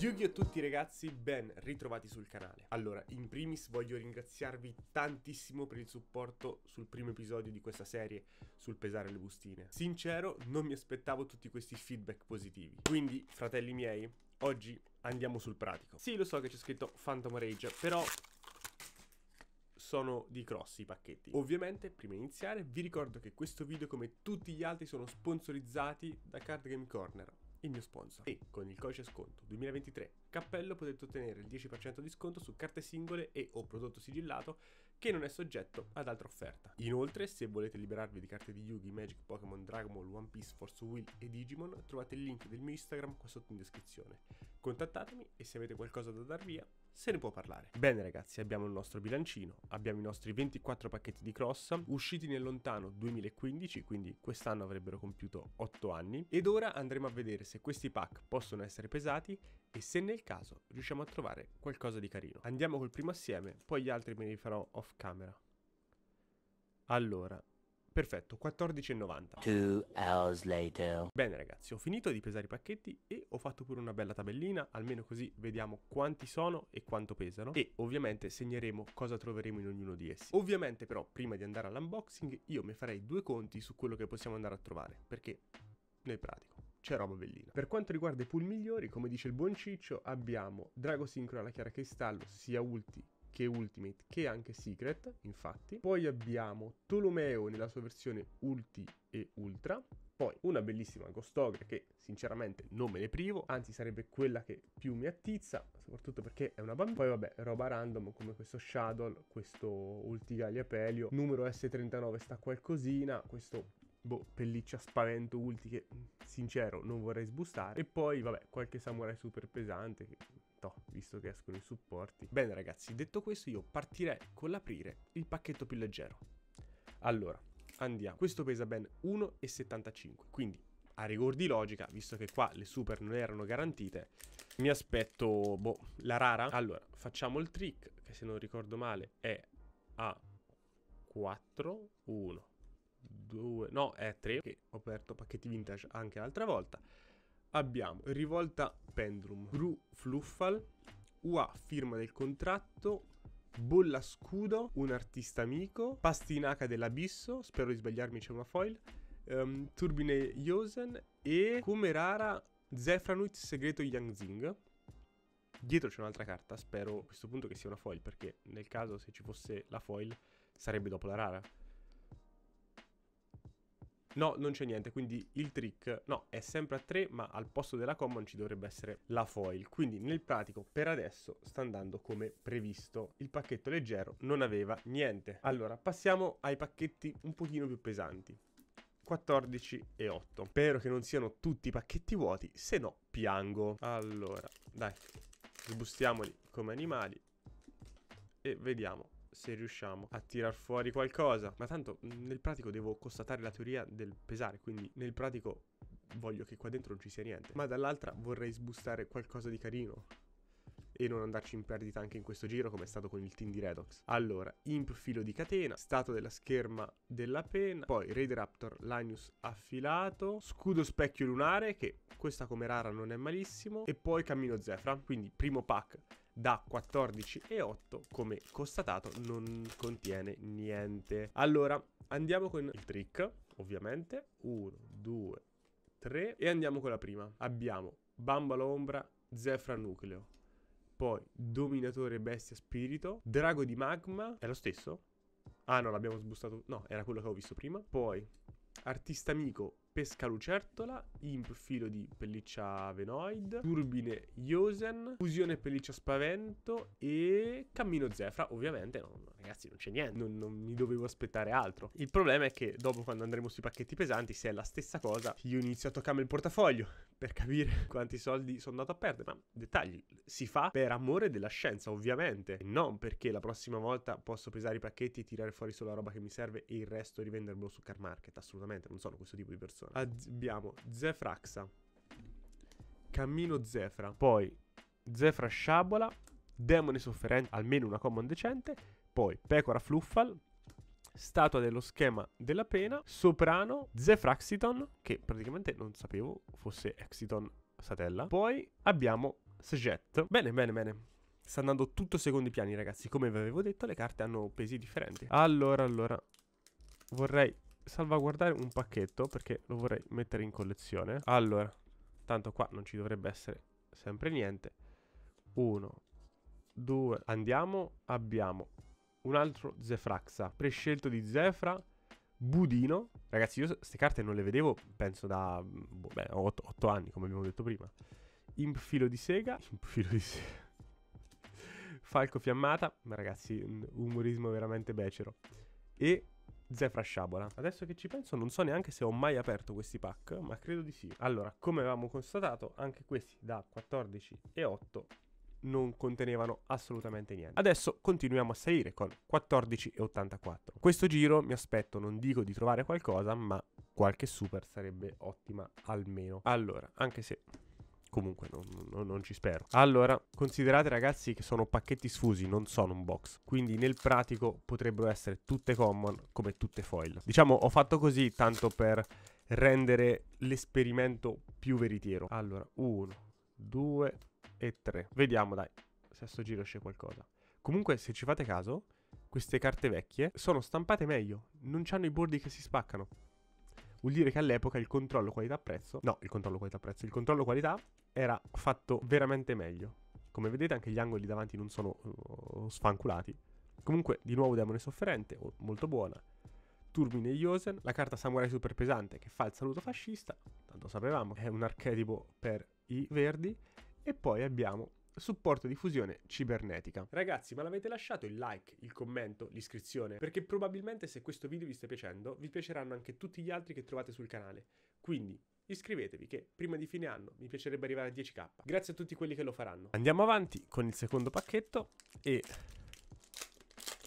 Yugi a tutti ragazzi, ben ritrovati sul canale. Allora, in primis voglio ringraziarvi tantissimo per il supporto sul primo episodio di questa serie sul pesare le bustine. Sincero, non mi aspettavo tutti questi feedback positivi. Quindi, fratelli miei, oggi andiamo sul pratico. Sì, lo so che c'è scritto Phantom Rage, però sono di cross i pacchetti. Ovviamente, prima di iniziare, vi ricordo che questo video, come tutti gli altri, sono sponsorizzati da Card Game Corner il mio sponsor. E con il codice sconto 2023 Cappello potete ottenere il 10% di sconto su carte singole e o prodotto sigillato che non è soggetto ad altra offerta. Inoltre, se volete liberarvi di carte di Yugi, Magic, Pokémon, Dragon Ball, One Piece, Force Will e Digimon, trovate il link del mio Instagram qua sotto in descrizione. Contattatemi e se avete qualcosa da dar via, se ne può parlare. Bene ragazzi, abbiamo il nostro bilancino, abbiamo i nostri 24 pacchetti di cross, usciti nel lontano 2015, quindi quest'anno avrebbero compiuto 8 anni, ed ora andremo a vedere se questi pack possono essere pesati e se nel caso riusciamo a trovare qualcosa di carino. Andiamo col primo assieme, poi gli altri me li farò off camera. Allora, Perfetto, 14,90. Bene ragazzi, ho finito di pesare i pacchetti e ho fatto pure una bella tabellina, almeno così vediamo quanti sono e quanto pesano e ovviamente segneremo cosa troveremo in ognuno di essi. Ovviamente però prima di andare all'unboxing io mi farei due conti su quello che possiamo andare a trovare, perché nel pratico c'è roba bellina. Per quanto riguarda i pool migliori, come dice il buon Ciccio, abbiamo Drago Sincro alla Chiara Cristallo, sia ulti che Ultimate che anche Secret, infatti. Poi abbiamo Tolomeo nella sua versione Ulti e Ultra. Poi una bellissima Ghostogra che sinceramente non me ne privo, anzi sarebbe quella che più mi attizza, soprattutto perché è una bambina. Poi vabbè, roba random come questo Shadow, questo Ultigalia Pelio, numero S39 sta qualcosina, questo boh, pelliccia spavento ulti che sincero non vorrei sbustare e poi vabbè qualche samurai super pesante che pacchetto, visto che escono i supporti. Bene ragazzi, detto questo io partirei con l'aprire il pacchetto più leggero. Allora, andiamo. Questo pesa ben 1,75, quindi a rigor di logica, visto che qua le super non erano garantite, mi aspetto, boh, la rara. Allora, facciamo il trick, che se non ricordo male è a 4, 1, 2, no, è 3, che ho aperto pacchetti vintage anche l'altra volta abbiamo Rivolta Pendrum, Gru Fluffal, UA firma del contratto, Bolla Scudo, un artista amico, Pastinaca dell'Abisso, spero di sbagliarmi c'è una foil, um, Turbine Yosen e come rara Zefranuit Segreto Yangzing. Dietro c'è un'altra carta, spero a questo punto che sia una foil perché nel caso se ci fosse la foil sarebbe dopo la rara. No, non c'è niente, quindi il trick, no, è sempre a 3, ma al posto della common ci dovrebbe essere la foil. Quindi nel pratico, per adesso, sta andando come previsto. Il pacchetto leggero non aveva niente. Allora, passiamo ai pacchetti un pochino più pesanti. 14 e 8. Spero che non siano tutti pacchetti vuoti, se no piango. Allora, dai, sbustiamoli come animali e vediamo se riusciamo a tirar fuori qualcosa. Ma tanto mm, nel pratico devo constatare la teoria del pesare, quindi nel pratico voglio che qua dentro non ci sia niente. Ma dall'altra vorrei sbustare qualcosa di carino e non andarci in perdita anche in questo giro come è stato con il team di Redox. Allora, Imp filo di catena, stato della scherma della penna, poi Raid Raptor Lanius affilato, scudo specchio lunare che questa come rara non è malissimo e poi cammino Zefra, quindi primo pack da 14,8 come constatato non contiene niente. Allora andiamo con il trick ovviamente 1, 2, 3 e andiamo con la prima. Abbiamo Bamba l'ombra, Zefra nucleo, poi Dominatore bestia spirito, Drago di magma, è lo stesso? Ah no l'abbiamo sbustato, no era quello che ho visto prima, poi Artista amico pesca lucertola, imp filo di pelliccia venoid, turbine Yosen, fusione pelliccia spavento e cammino zefra, ovviamente non ragazzi, non c'è niente, non, non, mi dovevo aspettare altro. Il problema è che dopo quando andremo sui pacchetti pesanti, se è la stessa cosa, io inizio a toccarmi il portafoglio per capire quanti soldi sono andato a perdere. Ma dettagli, si fa per amore della scienza, ovviamente, e non perché la prossima volta posso pesare i pacchetti e tirare fuori solo la roba che mi serve e il resto rivenderlo su car market, assolutamente, non sono questo tipo di persona. Abbiamo Zefraxa, Cammino Zefra, poi Zefra Sciabola, Demone Sofferente, almeno una common decente, poi Pecora Fluffal, statua dello schema della pena, Soprano, Zefraxiton, che praticamente non sapevo fosse Exiton Satella. Poi abbiamo Sejet. Bene, bene, bene. Sta andando tutto secondo i piani, ragazzi. Come vi avevo detto, le carte hanno pesi differenti. Allora, allora. Vorrei salvaguardare un pacchetto perché lo vorrei mettere in collezione. Allora, tanto qua non ci dovrebbe essere sempre niente. Uno, due, andiamo. Abbiamo un altro Zefraxa, prescelto di Zefra, Budino. Ragazzi, io queste carte non le vedevo, penso da 8, mm, 8 boh, anni, come abbiamo detto prima. Impfilo di sega, impfilo di sega. Falco fiammata, ma ragazzi, un umorismo veramente becero. E Zefra Sciabola. Adesso che ci penso non so neanche se ho mai aperto questi pack, ma credo di sì. Allora, come avevamo constatato, anche questi da 14 e 8 non contenevano assolutamente niente. Adesso continuiamo a salire con 14,84. Questo giro mi aspetto, non dico di trovare qualcosa, ma qualche super sarebbe ottima almeno. Allora, anche se Comunque non, non, non, ci spero. Allora, considerate ragazzi che sono pacchetti sfusi, non sono un box. Quindi nel pratico potrebbero essere tutte common come tutte foil. Diciamo, ho fatto così tanto per rendere l'esperimento più veritiero. Allora, 1, 2, e 3. Vediamo, dai, se a sto giro c'è qualcosa. Comunque, se ci fate caso, queste carte vecchie sono stampate meglio, non hanno i bordi che si spaccano. Vuol dire che all'epoca il controllo qualità-prezzo, no, il controllo qualità-prezzo, il controllo qualità era fatto veramente meglio. Come vedete anche gli angoli davanti non sono uh, sfanculati. Comunque, di nuovo demone sofferente, molto buona. Turbine Yosen, la carta samurai super pesante che fa il saluto fascista, tanto sapevamo, è un archetipo per i verdi, e poi abbiamo supporto di fusione cibernetica. Ragazzi, ma l'avete lasciato il like, il commento, l'iscrizione? Perché probabilmente se questo video vi sta piacendo, vi piaceranno anche tutti gli altri che trovate sul canale. Quindi iscrivetevi che prima di fine anno mi piacerebbe arrivare a 10k. Grazie a tutti quelli che lo faranno. Andiamo avanti con il secondo pacchetto e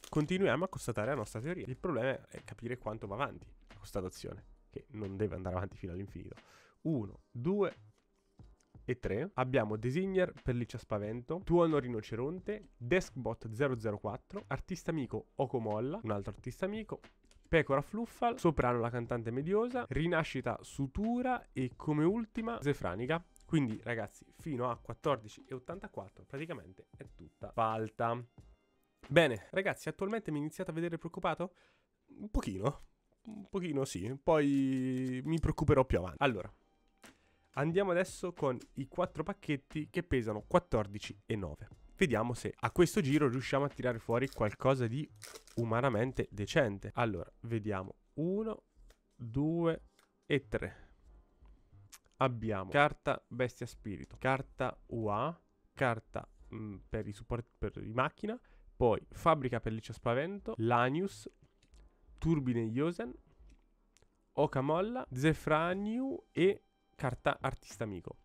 continuiamo a constatare la nostra teoria. Il problema è capire quanto va avanti questa azione, che non deve andare avanti fino all'infinito. 1, 2, 3 e 3, abbiamo Designer per Spavento, Tuono Rinoceronte, Deskbot 004, Artista Amico Ocomolla, un altro artista amico, Pecora Fluffal, Soprano la cantante mediosa, Rinascita Sutura e come ultima Zefranica. Quindi ragazzi, fino a 14,84 praticamente è tutta falta. Bene, ragazzi, attualmente mi iniziate a vedere preoccupato? Un pochino, un pochino sì, poi mi preoccuperò più avanti. Allora, Andiamo adesso con i quattro pacchetti che pesano 14,9. Vediamo se a questo giro riusciamo a tirare fuori qualcosa di umanamente decente. Allora, vediamo. 1, 2 e 3. Abbiamo carta bestia spirito, carta UA, carta mh, mm, per i supporti per i macchina, poi fabbrica pelliccia spavento, Lanius, turbine Yosen, Okamolla, Zefraniu e carta artista amico.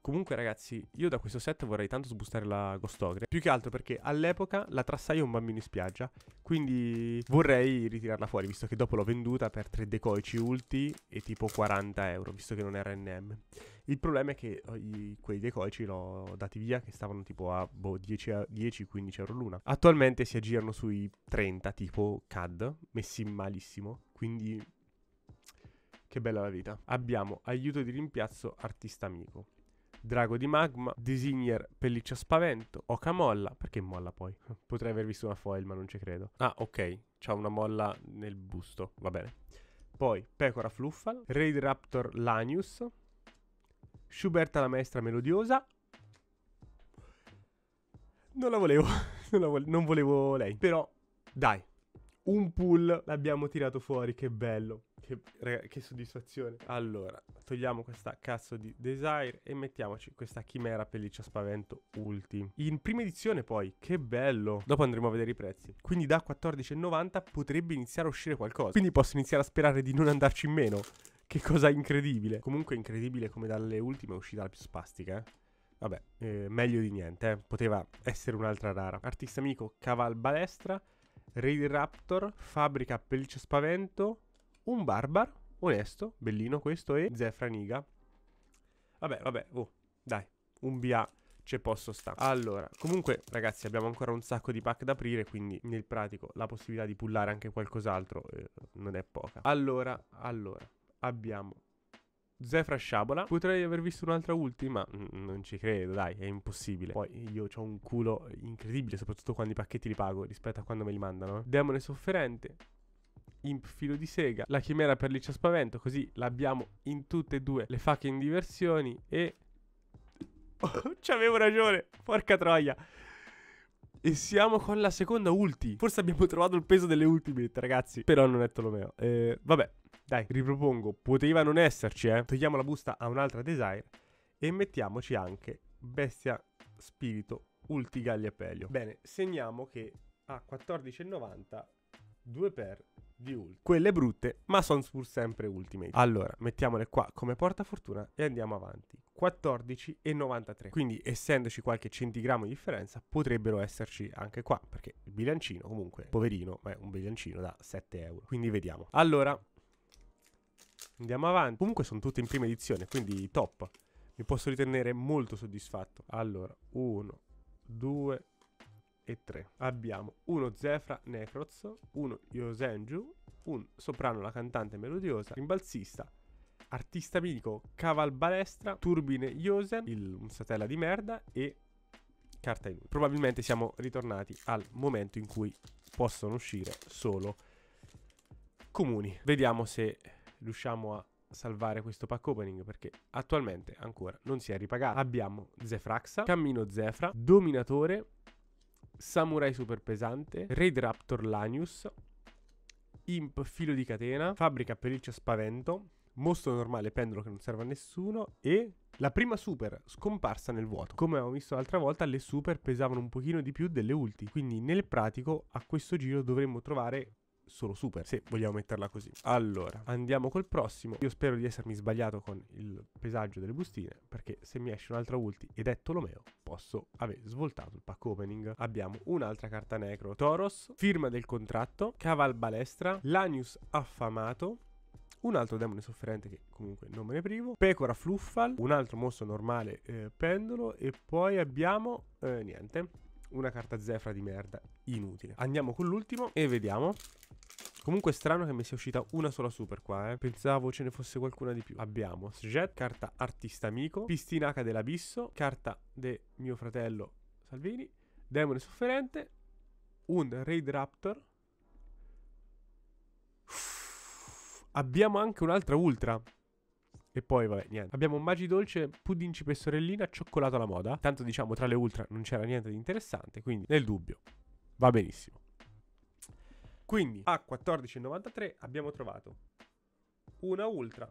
Comunque ragazzi, io da questo set vorrei tanto sbustare la Ghostogre, più che altro perché all'epoca la trassai a un bambino in spiaggia, quindi vorrei ritirarla fuori, visto che dopo l'ho venduta per 3 decoici ulti e tipo 40 euro, visto che non era NM. Il problema è che oh, i, quei decoici l'ho dati via, che stavano tipo a boh, 10-15 euro l'una. Attualmente si aggirano sui 30 tipo CAD, messi malissimo, quindi che bella la vita. Abbiamo aiuto di rimpiazzo artista amico. Drago di Magma, Designer Pelliccia Spavento, Oca Molla, perché molla poi? Potrei aver visto una foil ma non ci credo. Ah ok, c'ha una molla nel busto, va bene. Poi Pecora Fluffal, Raid Raptor Lanius, Schuberta la maestra melodiosa. Non la volevo, non, la vo non volevo lei, però dai, un pull l'abbiamo tirato fuori, che bello, che, raga, che, soddisfazione. Allora, togliamo questa cazzo di desire e mettiamoci questa chimera pelliccia spavento ulti. In prima edizione poi, che bello. Dopo andremo a vedere i prezzi. Quindi da 14,90 potrebbe iniziare a uscire qualcosa. Quindi posso iniziare a sperare di non andarci in meno. Che cosa incredibile. Comunque incredibile come dalle ultime è uscita la più spastica, eh. Vabbè, eh, meglio di niente, eh. poteva essere un'altra rara. Artista amico Caval Balestra, Raid Raptor, Fabbrica Pelliccio Spavento, un Barbar, onesto, bellino questo, e Zefra Niga. Vabbè, vabbè, oh, dai, un BA c'è posto sta. Allora, comunque ragazzi abbiamo ancora un sacco di pack da aprire, quindi nel pratico la possibilità di pullare anche qualcos'altro eh, non è poca. Allora, allora, abbiamo Zefra Sciabola. Potrei aver visto un'altra ultima, non ci credo, dai, è impossibile. Poi io ho un culo incredibile, soprattutto quando i pacchetti li pago rispetto a quando me li mandano. Eh. Demone sofferente. Imp filo di sega, la chimera per l'iccia spavento, così l'abbiamo in tutte e due le fucking diversioni e... Oh, ci avevo ragione, porca troia. E siamo con la seconda ulti. Forse abbiamo trovato il peso delle ultimate, ragazzi. Però non è Tolomeo. Eh, vabbè, dai, ripropongo, poteva non esserci, eh. Togliamo la busta a un'altra design e mettiamoci anche Bestia Spirito Ultigalli Pelio. Bene, segniamo che a 14,90 2 per di ult. Quelle brutte, ma sono pur sempre ultime. Allora, mettiamole qua come portafortuna e andiamo avanti. 14,93. Quindi, essendoci qualche centigrammo di differenza, potrebbero esserci anche qua, perché il bilancino, comunque, poverino, ma è un bilancino da 7 euro. Quindi vediamo. Allora, Andiamo avanti. Comunque sono tutte in prima edizione, quindi top. Mi posso ritenere molto soddisfatto. Allora, 1, 2 e 3. Abbiamo uno Zefra Necroz, uno Yosenju, un soprano la cantante melodiosa, rimbalzista, artista amico Cavalbalestra, Turbine Yosen, il, un satella di merda e carta inutile. Probabilmente siamo ritornati al momento in cui possono uscire solo comuni. Vediamo se riusciamo a salvare questo pack opening perché attualmente ancora non si è ripagato. Abbiamo Zefraxa, Cammino Zefra, Dominatore, Samurai Super Pesante, Raid Raptor Lanius, Imp Filo di Catena, Fabbrica Pelliccia Spavento, Mostro Normale Pendolo che non serve a nessuno e la prima super scomparsa nel vuoto. Come abbiamo visto l'altra volta, le super pesavano un pochino di più delle ulti, quindi nel pratico a questo giro dovremmo trovare solo super, se vogliamo metterla così. Allora, andiamo col prossimo. Io spero di essermi sbagliato con il pesaggio delle bustine, perché se mi esce un'altra ulti ed è Tolomeo, posso aver svoltato il pack opening. Abbiamo un'altra carta necro. Toros, firma del contratto, Caval Balestra, Lanius affamato, un altro demone sofferente che comunque non me ne privo, Pecora Fluffal, un altro mostro normale eh, pendolo e poi abbiamo eh, niente, una carta zefra di merda, inutile. Andiamo con l'ultimo e vediamo. Comunque è strano che mi sia uscita una sola super qua, eh. Pensavo ce ne fosse qualcuna di più. Abbiamo Sjet, carta artista amico, Pistinaca dell'abisso, carta de mio fratello Salvini, Demone sofferente, un Raid Raptor. Abbiamo anche un'altra ultra. E poi, vabbè, niente. Abbiamo Maggi Dolce, Pudincipe e Sorellina, Cioccolato alla moda. Tanto diciamo, tra le ultra non c'era niente di interessante, quindi nel dubbio va benissimo. Quindi a 14,93 abbiamo trovato una ultra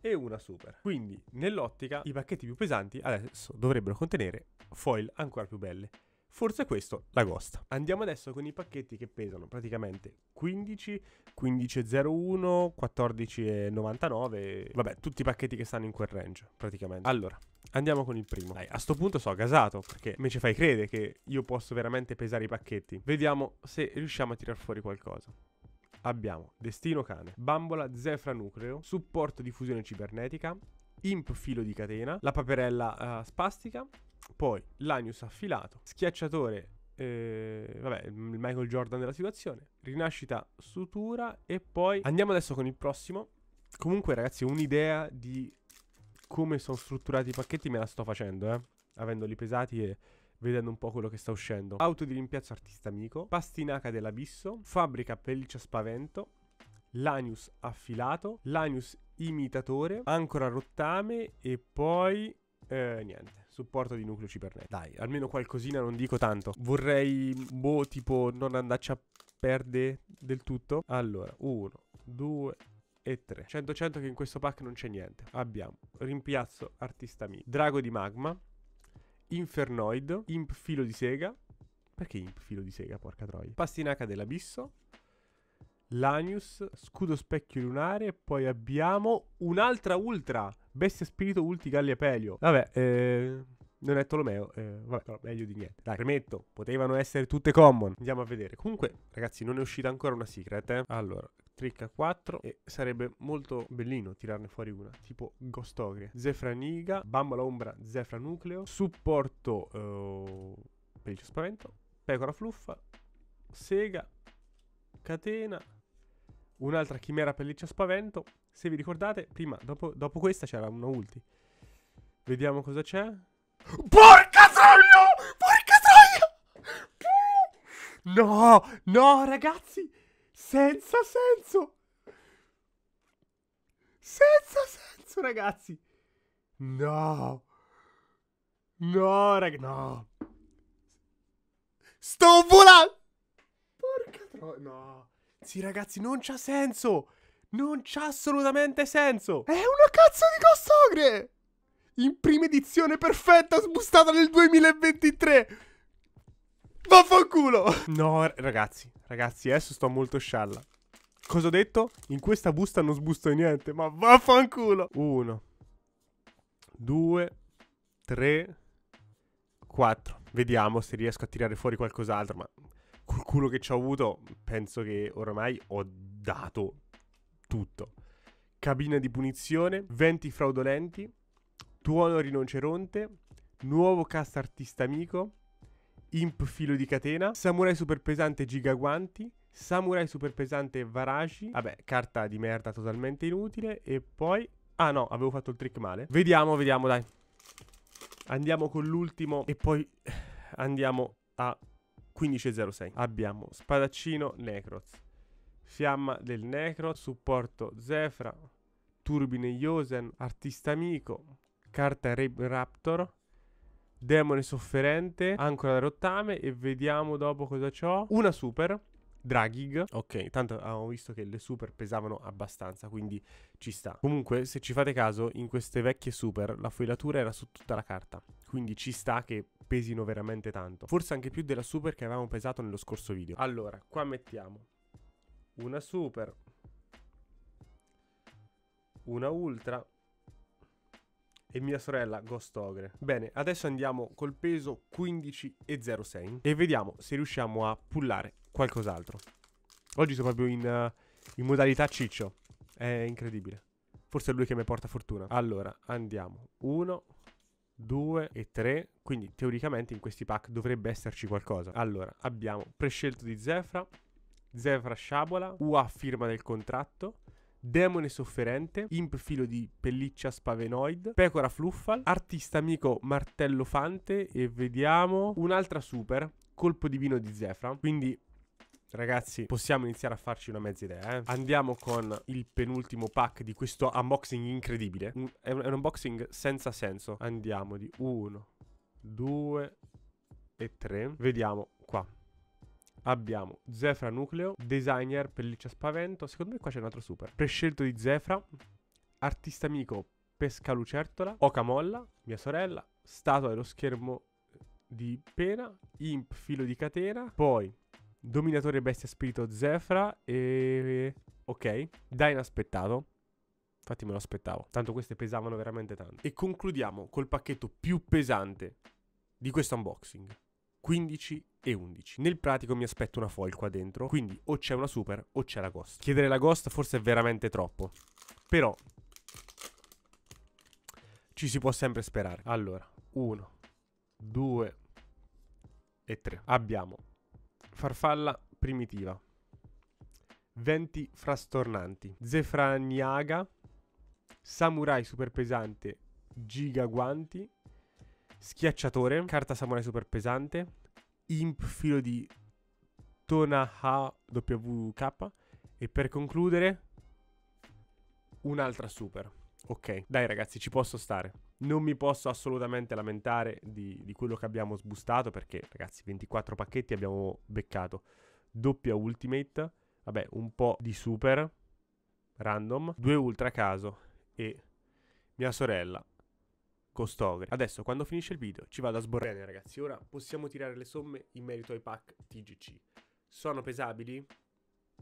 e una super. Quindi nell'ottica i pacchetti più pesanti adesso dovrebbero contenere foil ancora più belle. Forse questo l'agosta. Andiamo adesso con i pacchetti che pesano praticamente 15, 15,01, 14,99. Vabbè, tutti i pacchetti che stanno in quel range praticamente. Allora, andiamo con il primo. Dai, a sto punto so gasato perché me ci fai credere che io posso veramente pesare i pacchetti. Vediamo se riusciamo a tirar fuori qualcosa abbiamo Destino Cane, Bambola Zefra Nucleo, Supporto di Fusione Cibernetica, Imp Filo di Catena, La Paperella uh, Spastica, poi Lanius affilato, schiacciatore, eh, vabbè, il Michael Jordan della situazione, rinascita sutura e poi andiamo adesso con il prossimo. Comunque ragazzi, un'idea di come sono strutturati i pacchetti me la sto facendo, eh, avendoli pesati e vedendo un po' quello che sta uscendo. Auto di rimpiazzo artista amico, pastinaca dell'abisso, fabbrica pelliccia spavento, Lanius affilato, Lanius imitatore, ancora rottame e poi eh, niente supporto di nucleo cibernetico. Dai, almeno qualcosina, non dico tanto. Vorrei, boh, tipo non andarci a perdere del tutto. Allora, uno, due... e 3. 100-100 che in questo pack non c'è niente. Abbiamo rimpiazzo artista mio, drago di magma, infernoid, imp filo di sega. Perché imp filo di sega, porca troia? Pastinaca dell'abisso, Lanius, scudo specchio lunare. Poi abbiamo un'altra ultra. Bestia spirito ulti Galliapelio. Vabbè, eh, non è Tolomeo. Eh, vabbè, però meglio di niente. Dai, premetto, potevano essere tutte common. Andiamo a vedere. Comunque, ragazzi, non è uscita ancora una secret, eh. Allora, a 4 e sarebbe molto bellino tirarne fuori una, tipo Ghost Gostogre, Zefraniga, Bambola Ombra, Zefra Nucleo, supporto uh, eh, Pelliccio Spavento, Pecora Fluffa, Sega, Catena, Un'altra chimera pelliccia spavento. Se vi ricordate, prima, dopo, dopo questa c'era una ulti. Vediamo cosa c'è. Porca troia! Porca troia! No! No, ragazzi! Senza senso! Senza senso, ragazzi! No! No, ragazzi, no! Sto volando! Porca troia, no! Sì, ragazzi, non c'ha senso! Non c'ha assolutamente senso! È una cazzo di costogre! In prima edizione perfetta, sbustata nel 2023! Vaffanculo! No, ragazzi, ragazzi, adesso sto molto scialla. Cosa ho detto? In questa busta non sbusto niente, ma vaffanculo! Uno, due, tre, quattro. Vediamo se riesco a tirare fuori qualcos'altro, ma culo che ci ho avuto, penso che oramai ho dato tutto. Cabina di punizione, venti fraudolenti, tuono rinoceronte, nuovo cast artista amico, imp filo di catena, samurai super pesante gigaguanti, samurai super pesante varashi, vabbè, carta di merda totalmente inutile e poi Ah no, avevo fatto il trick male. Vediamo, vediamo, dai. Andiamo con l'ultimo e poi eh, andiamo a 15.06. Abbiamo Spadaccino Necroz, Fiamma del Necroz, Supporto Zefra, Turbine Yosen, Artista Amico, Carta Rape Raptor, Demone Sofferente, Ancora da Rottame e vediamo dopo cosa ho. Una super, Dragig. Ok, tanto avevamo visto che le super pesavano abbastanza, quindi ci sta. Comunque, se ci fate caso, in queste vecchie super la foilatura era su tutta la carta. Quindi ci sta che pesino veramente tanto. Forse anche più della super che avevamo pesato nello scorso video. Allora, qua mettiamo una super, una ultra e mia sorella Ghost Ogre. Bene, adesso andiamo col peso 15,06 e vediamo se riusciamo a pullare qualcos'altro. Oggi sono proprio in, uh, in modalità ciccio. È incredibile. Forse è lui che mi porta fortuna. Allora, andiamo. 1, 2 e 3 quindi teoricamente in questi pack dovrebbe esserci qualcosa. Allora, abbiamo prescelto di Zefra, Zefra sciabola, UA firma del contratto, Demone Sofferente, Imp Filo di Pelliccia Spavenoid, Pecora Fluffal, Artista Amico Martello Fante e vediamo un'altra super, Colpo Divino di Zefra. Quindi Ragazzi, possiamo iniziare a farci una mezza idea, eh? Andiamo con il penultimo pack di questo unboxing incredibile. Un, è, un, è un unboxing senza senso. Andiamo di 1, 2 e 3. Vediamo qua. Abbiamo Zefra Nucleo, designer, pelliccia spavento. Secondo me qua c'è un altro super. Prescelto di Zefra, artista amico, pesca lucertola, Oca Molla, mia sorella, statua dello schermo di pena, imp, filo di catena, poi dominatore bestia spirito Zefra e... ok, Dai inaspettato. Infatti me lo aspettavo. Tanto queste pesavano veramente tanto. E concludiamo col pacchetto più pesante di questo unboxing. 15 e 11. Nel pratico mi aspetto una foil qua dentro, quindi o c'è una super o c'è la ghost. Chiedere la ghost forse è veramente troppo, però ci si può sempre sperare. Allora, 1, 2 e 3. Abbiamo farfalla primitiva, Venti frastornanti, zefraniaga, Samurai super pesante, giga guanti, schiacciatore, carta samurai super pesante, imp filo di Tonaha WK e per concludere un'altra super. Ok, dai ragazzi, ci posso stare. Non mi posso assolutamente lamentare di, di quello che abbiamo sbustato perché ragazzi 24 pacchetti abbiamo beccato. Doppia ultimate, vabbè un po' di super, random, due ultra caso e mia sorella Costogre. Adesso, quando finisce il video, ci vado a sborrare. Bene, ragazzi, ora possiamo tirare le somme in merito ai pack TGC. Sono pesabili?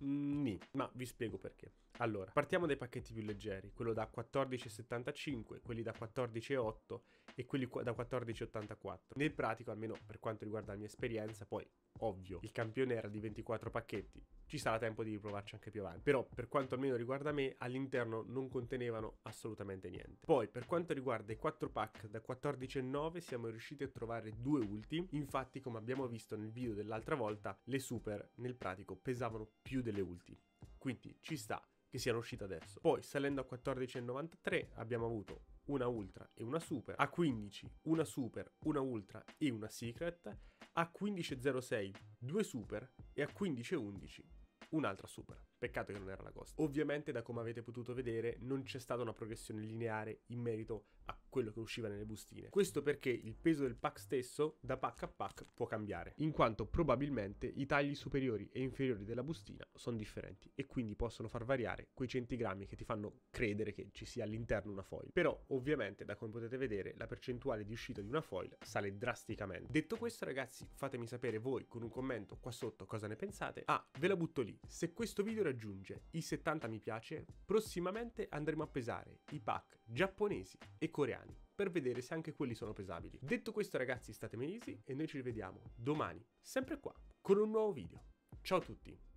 Mm, ni, ma vi spiego perché. Allora, partiamo dai pacchetti più leggeri, quello da 14,75, quelli da 14,8 e quelli da 14,84. Nel pratico, almeno per quanto riguarda la mia esperienza, poi ovvio, il campione era di 24 pacchetti, ci sarà tempo di riprovarci anche più avanti. Però, per quanto almeno riguarda me, all'interno non contenevano assolutamente niente. Poi, per quanto riguarda i 4 pack da 14 e 9, siamo riusciti a trovare due ultimi. Infatti, come abbiamo visto nel video dell'altra volta, le super nel pratico pesavano più delle ulti. Quindi ci sta che siano uscite adesso. Poi, salendo a 14,93, abbiamo avuto una ultra e una super, a 15 una super, una ultra e una secret, a 15.06 due super e a 15.11 un'altra super. Peccato che non era la costa. Ovviamente, da come avete potuto vedere, non c'è stata una progressione lineare in merito a quello che usciva nelle bustine. Questo perché il peso del pack stesso, da pack a pack, può cambiare, in quanto probabilmente i tagli superiori e inferiori della bustina sono differenti e quindi possono far variare quei centigrammi che ti fanno credere che ci sia all'interno una foil. Però, ovviamente, da come potete vedere, la percentuale di uscita di una foil sale drasticamente. Detto questo, ragazzi, fatemi sapere voi con un commento qua sotto cosa ne pensate. Ah, ve la butto lì. Se questo video era raggiunge i 70 mi piace, prossimamente andremo a pesare i pack giapponesi e coreani per vedere se anche quelli sono pesabili. Detto questo ragazzi state easy e noi ci rivediamo domani, sempre qua, con un nuovo video. Ciao a tutti!